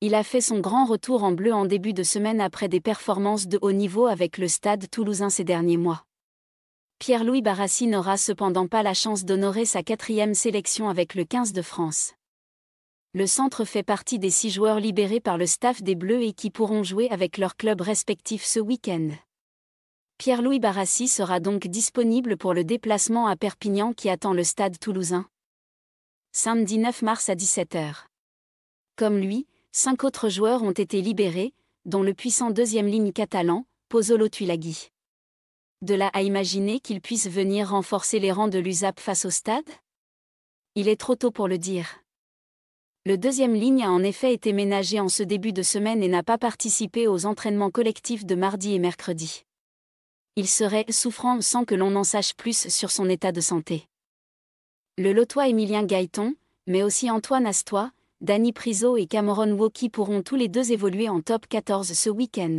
il a fait son grand retour en bleu en début de semaine après des performances de haut niveau avec le stade toulousain ces derniers mois. Pierre-Louis Barassi n'aura cependant pas la chance d'honorer sa quatrième sélection avec le 15 de France. Le centre fait partie des six joueurs libérés par le staff des Bleus et qui pourront jouer avec leur club respectifs ce week-end. Pierre-Louis Barassi sera donc disponible pour le déplacement à Perpignan qui attend le stade toulousain. Samedi 9 mars à 17h. Comme lui, cinq autres joueurs ont été libérés, dont le puissant deuxième ligne catalan, Pozzolo Tulagi. De là à imaginer qu'il puisse venir renforcer les rangs de l'USAP face au stade Il est trop tôt pour le dire. Le deuxième ligne a en effet été ménagé en ce début de semaine et n'a pas participé aux entraînements collectifs de mardi et mercredi. Il serait souffrant sans que l'on en sache plus sur son état de santé. Le lotois Émilien Gaëton, mais aussi Antoine Astois, Danny Priso et Cameron Walkie pourront tous les deux évoluer en top 14 ce week-end.